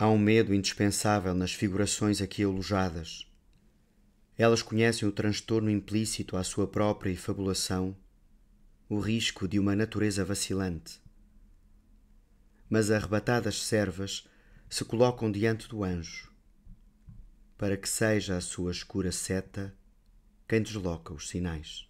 Há um medo indispensável nas figurações aqui alojadas. Elas conhecem o transtorno implícito à sua própria fabulação, o risco de uma natureza vacilante. Mas arrebatadas servas se colocam diante do anjo, para que seja a sua escura seta quem desloca os sinais.